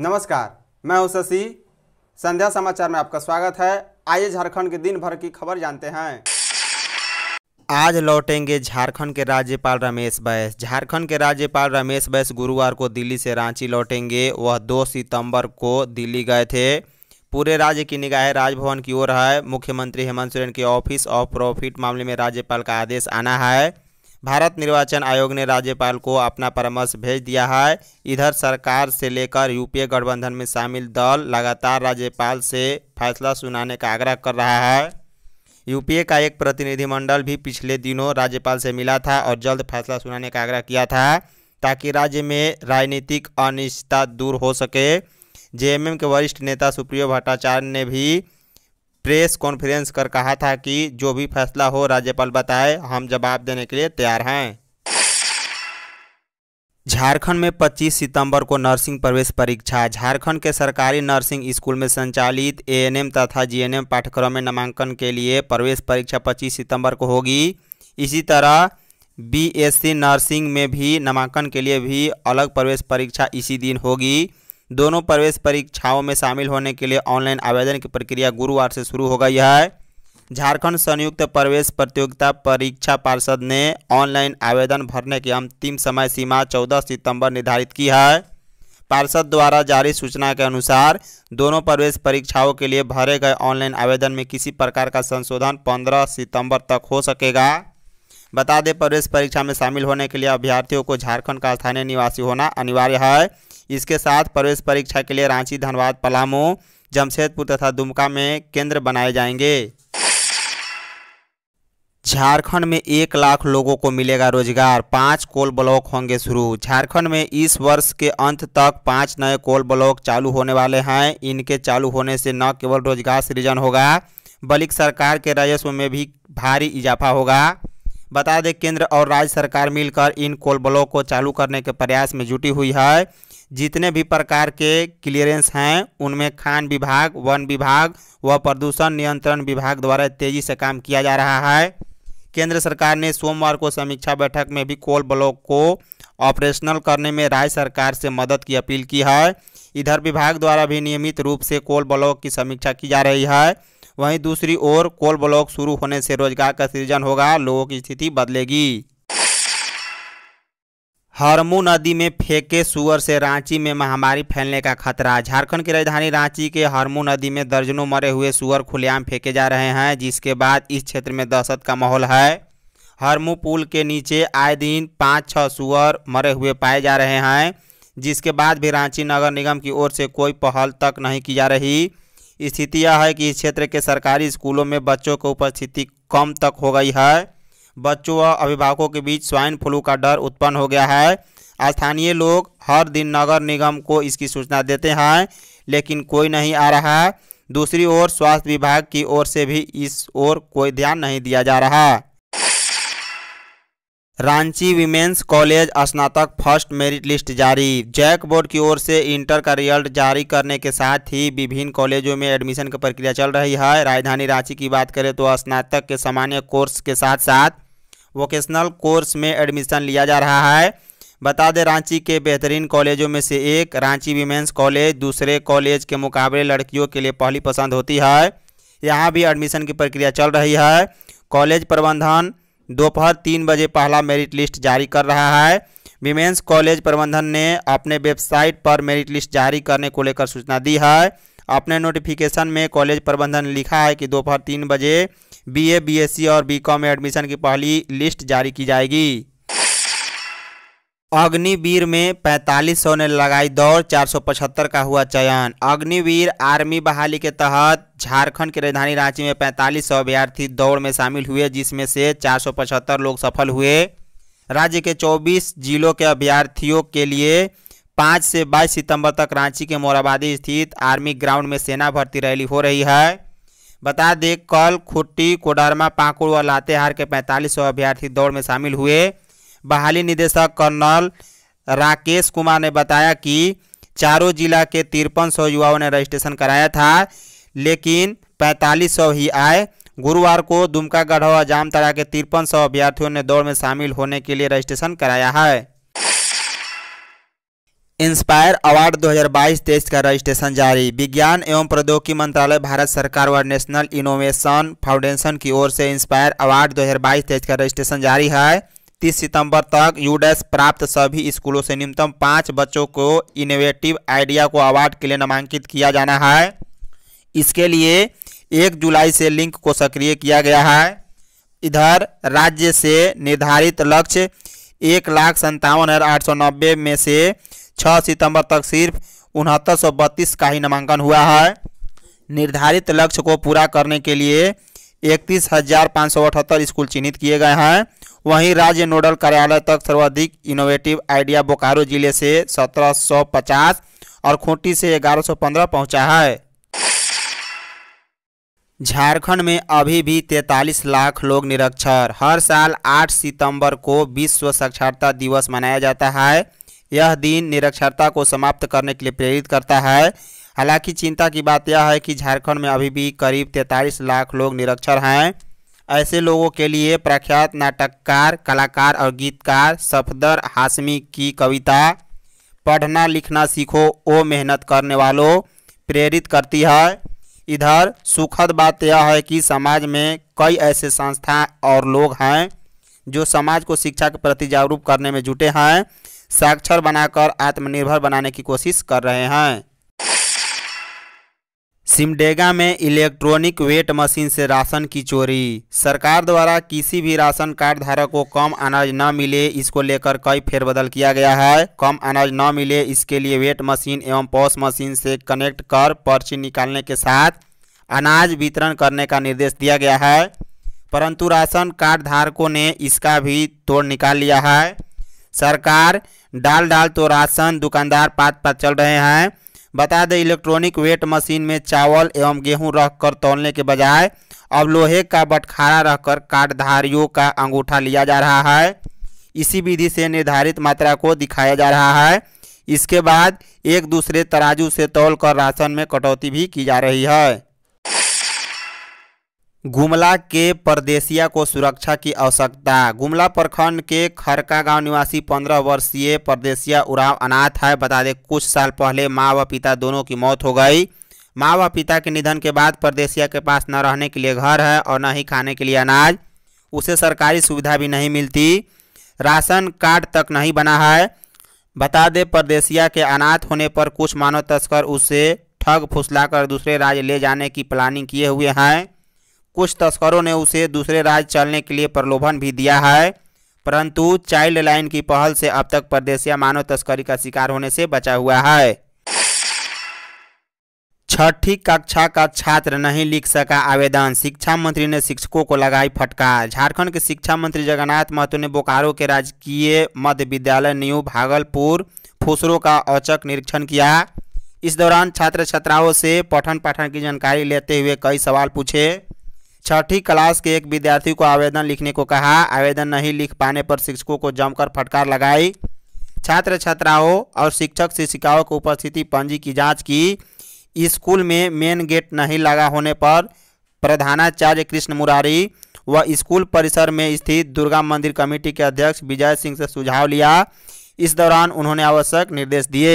नमस्कार मैं हूं शशि संध्या समाचार में आपका स्वागत है आइए झारखंड के दिन भर की खबर जानते हैं आज लौटेंगे झारखंड के राज्यपाल रमेश बैस झारखंड के राज्यपाल रमेश बैस गुरुवार को दिल्ली से रांची लौटेंगे वह 2 सितंबर को दिल्ली गए थे पूरे राज्य की निगाहें राजभवन की ओर है मुख्यमंत्री हेमंत सोरेन के ऑफिस ऑफ प्रॉफिट मामले में राज्यपाल का आदेश आना है भारत निर्वाचन आयोग ने राज्यपाल को अपना परामर्श भेज दिया है इधर सरकार से लेकर यूपीए गठबंधन में शामिल दल लगातार राज्यपाल से फैसला सुनाने का आग्रह कर रहा है यूपीए का एक प्रतिनिधिमंडल भी पिछले दिनों राज्यपाल से मिला था और जल्द फैसला सुनाने का आग्रह किया था ताकि राज्य में राजनीतिक अनिश्चितता दूर हो सके जेएमएम के वरिष्ठ नेता सुप्रियो भट्टाचार्य ने भी प्रेस कॉन्फ्रेंस कर कहा था कि जो भी फैसला हो राज्यपाल बताए हम जवाब देने के लिए तैयार हैं झारखंड में 25 सितंबर को नर्सिंग प्रवेश परीक्षा झारखंड के सरकारी नर्सिंग स्कूल में संचालित एएनएम तथा जीएनएम पाठ्यक्रम में नामांकन के लिए प्रवेश परीक्षा 25 सितंबर को होगी इसी तरह बीएससी नर्सिंग में भी नामांकन के लिए भी अलग प्रवेश परीक्षा इसी दिन होगी दोनों प्रवेश परीक्षाओं में शामिल होने के लिए ऑनलाइन आवेदन की प्रक्रिया गुरुवार से शुरू हो गई है झारखंड संयुक्त प्रवेश प्रतियोगिता परीक्षा पार्षद ने ऑनलाइन आवेदन भरने की अंतिम समय सीमा 14 सितंबर निर्धारित की है पार्षद द्वारा जारी सूचना के अनुसार दोनों प्रवेश परीक्षाओं के लिए भरे गए ऑनलाइन आवेदन में किसी प्रकार का संशोधन 15 सितंबर तक हो सकेगा बता दें प्रवेश परीक्षा में शामिल होने के लिए अभ्यर्थियों को झारखंड का स्थानीय निवासी होना अनिवार्य है इसके साथ प्रवेश परीक्षा के लिए रांची धनबाद पलामू जमशेदपुर तथा दुमका में केंद्र बनाए जाएंगे झारखंड में एक लाख लोगों को मिलेगा रोजगार पाँच कोल ब्लॉक होंगे शुरू झारखंड में इस वर्ष के अंत तक पाँच नए कोल ब्लॉक चालू होने वाले हैं इनके चालू होने से न केवल रोजगार सृजन होगा बल्कि सरकार के राजस्व में भी भारी इजाफा होगा बता दें केंद्र और राज्य सरकार मिलकर इन कोल ब्लॉक को चालू करने के प्रयास में जुटी हुई है जितने भी प्रकार के क्लियरेंस हैं उनमें खान विभाग वन विभाग व प्रदूषण नियंत्रण विभाग द्वारा तेजी से काम किया जा रहा है केंद्र सरकार ने सोमवार को समीक्षा बैठक में भी कोल ब्लॉक को ऑपरेशनल करने में राज्य सरकार से मदद की अपील की है इधर विभाग द्वारा भी नियमित रूप से कोल ब्लॉक की समीक्षा की जा रही है वहीं दूसरी ओर कोल ब्लॉक शुरू होने से रोजगार का सृजन होगा लोगों की स्थिति बदलेगी हरमू नदी में फेंके सुअर से रांची में महामारी फैलने का खतरा झारखंड की राजधानी रांची के हरमू नदी में दर्जनों मरे हुए सुअर खुलेआम फेंके जा रहे हैं जिसके बाद इस क्षेत्र में दहशत का माहौल है हरमू पुल के नीचे आए दिन पाँच छः सुअर मरे हुए पाए जा रहे हैं जिसके बाद भी रांची नगर निगम की ओर से कोई पहल तक नहीं की जा रही स्थिति यह है कि इस क्षेत्र के सरकारी स्कूलों में बच्चों की उपस्थिति कम तक हो गई है बच्चों व अभिभावकों के बीच स्वाइन फ्लू का डर उत्पन्न हो गया है स्थानीय लोग हर दिन नगर निगम को इसकी सूचना देते हैं लेकिन कोई नहीं आ रहा दूसरी ओर स्वास्थ्य विभाग की ओर से भी इस ओर कोई ध्यान नहीं दिया जा रहा रांची विमेंस कॉलेज स्नातक फर्स्ट मेरिट लिस्ट जारी जैक बोर्ड की ओर से इंटर का रिजल्ट जारी करने के साथ ही विभिन्न कॉलेजों में एडमिशन की प्रक्रिया चल रही है राजधानी रांची की बात करें तो स्नातक के सामान्य कोर्स के साथ साथ वोकेशनल कोर्स में एडमिशन लिया जा रहा है बता दें रांची के बेहतरीन कॉलेजों में से एक रांची वीमेंस कॉलेज दूसरे कॉलेज के मुकाबले लड़कियों के लिए पहली पसंद होती है यहाँ भी एडमिशन की प्रक्रिया चल रही है कॉलेज प्रबंधन दोपहर तीन बजे पहला मेरिट लिस्ट जारी कर रहा है विमेंस कॉलेज प्रबंधन ने अपने वेबसाइट पर मेरिट लिस्ट जारी करने को लेकर सूचना दी है अपने नोटिफिकेशन में कॉलेज प्रबंधन ने लिखा है कि दोपहर तीन बजे बीए बीएससी और बीकॉम में एडमिशन की पहली लिस्ट जारी की जाएगी अग्निवीर में पैंतालीस सौ ने लगाई दौड़ 475 का हुआ चयन अग्निवीर आर्मी बहाली के तहत झारखंड की राजधानी रांची में पैंतालीस सौ अभ्यर्थी दौड़ में शामिल हुए जिसमें से 475 लोग सफल हुए राज्य के 24 जिलों के अभ्यर्थियों के लिए 5 से 22 सितंबर तक रांची के मोराबादी स्थित आर्मी ग्राउंड में सेना भर्ती रैली हो रही है बता दें कल खुट्टी कोडरमा पाकुड़ व लातेहार के पैंतालीस अभ्यर्थी दौड़ में शामिल हुए बहाली निदेशक कर्नल राकेश कुमार ने बताया कि चारों जिला के तिरपन सौ युवाओं ने रजिस्ट्रेशन कराया था लेकिन पैंतालीस सौ ही आए गुरुवार को दुमका और जामतरा के तिरपन सौ अभ्यर्थियों ने दौड़ में शामिल होने के लिए रजिस्ट्रेशन कराया है इंस्पायर अवार्ड 2022 हज़ार का रजिस्ट्रेशन जारी विज्ञान एवं प्रौद्योगिकी मंत्रालय भारत सरकार व नेशनल इनोवेशन फाउंडेशन की ओर से इंस्पायर अवार्ड 2022 हज़ार का रजिस्ट्रेशन जारी है 30 सितंबर तक यूडेस प्राप्त सभी स्कूलों से न्यूनतम पाँच बच्चों को इनोवेटिव आइडिया को अवार्ड के लिए नामांकित किया जाना है इसके लिए एक जुलाई से लिंक को सक्रिय किया गया है इधर राज्य से निर्धारित लक्ष्य एक लाख संतावन हज़ार आठ सौ नब्बे में से 6 सितंबर तक सिर्फ उनहत्तर सौ बत्तीस का ही नामांकन हुआ है निर्धारित लक्ष्य को पूरा करने के लिए इकतीस हज़ार पाँच सौ अठहत्तर स्कूल चिन्हित किए गए हैं वहीं राज्य नोडल कार्यालय तक सर्वाधिक इनोवेटिव आइडिया बोकारो जिले से 1750 और खूंटी से 1115 पहुंचा है झारखंड में अभी भी 43 लाख लोग निरक्षर हर साल 8 सितंबर को विश्व साक्षरता दिवस मनाया जाता है यह दिन निरक्षरता को समाप्त करने के लिए प्रेरित करता है हालांकि चिंता की बात यह है कि झारखंड में अभी भी करीब 43 लाख लोग निरक्षर हैं ऐसे लोगों के लिए प्रख्यात नाटककार कलाकार और गीतकार सफदर हाशमी की कविता पढ़ना लिखना सीखो ओ मेहनत करने वालों प्रेरित करती है इधर सुखद बात यह है कि समाज में कई ऐसे संस्था और लोग हैं जो समाज को शिक्षा के प्रति जागरूक करने में जुटे हैं साक्षर बनाकर आत्मनिर्भर बनाने की कोशिश कर रहे हैं सिमडेगा में इलेक्ट्रॉनिक वेट मशीन से राशन की चोरी सरकार द्वारा किसी भी राशन कार्ड धारक को कम अनाज न मिले इसको लेकर कई फेरबदल किया गया है कम अनाज न मिले इसके लिए वेट मशीन एवं पॉस मशीन से कनेक्ट कर पर्ची निकालने के साथ अनाज वितरण करने का निर्देश दिया गया है परंतु राशन कार्ड धारकों ने इसका भी तोड़ निकाल लिया है सरकार डाल डाल तो राशन दुकानदार पात पर चल रहे हैं बता दें इलेक्ट्रॉनिक वेट मशीन में चावल एवं गेहूं रखकर तौलने के बजाय अब लोहे का बटखारा रखकर कार्डधारियों का अंगूठा लिया जा रहा है इसी विधि से निर्धारित मात्रा को दिखाया जा रहा है इसके बाद एक दूसरे तराजू से तौल कर राशन में कटौती भी की जा रही है गुमला के परदेसिया को सुरक्षा की आवश्यकता गुमला प्रखंड के खरका गांव निवासी पंद्रह वर्षीय परदेसिया उराव अनाथ है बता दें कुछ साल पहले माँ व पिता दोनों की मौत हो गई माँ व पिता के निधन के बाद परदेसिया के पास न रहने के लिए घर है और न ही खाने के लिए अनाज उसे सरकारी सुविधा भी नहीं मिलती राशन कार्ड तक नहीं बना है बता दें परदेसिया के अनाथ होने पर कुछ मानव तस्कर उसे ठग फुसला दूसरे राज्य ले जाने की प्लानिंग किए हुए हैं कुछ तस्करों ने उसे दूसरे राज्य चलने के लिए प्रलोभन भी दिया है परंतु चाइल्ड लाइन की पहल से अब तक प्रदेशिया मानव तस्करी का शिकार होने से बचा हुआ है छठी कक्षा का छात्र नहीं लिख सका आवेदन शिक्षा मंत्री ने शिक्षकों को लगाई फटकार झारखंड के शिक्षा मंत्री जगन्नाथ महतो ने बोकारो के राजकीय मध्य विद्यालय न्यू भागलपुर फूसरो का औचक निरीक्षण किया इस दौरान छात्र छात्राओं से पठन पाठन की जानकारी लेते हुए कई सवाल पूछे छठी क्लास के एक विद्यार्थी को आवेदन लिखने को कहा आवेदन नहीं लिख पाने पर शिक्षकों को जमकर फटकार लगाई छात्र छात्राओं और शिक्षक शिक्षिकाओं की उपस्थिति पंजी की जांच की स्कूल में मेन गेट नहीं लगा होने पर प्रधानाचार्य कृष्ण मुरारी व स्कूल परिसर में स्थित दुर्गा मंदिर कमेटी के अध्यक्ष विजय सिंह से सुझाव लिया इस दौरान उन्होंने आवश्यक निर्देश दिए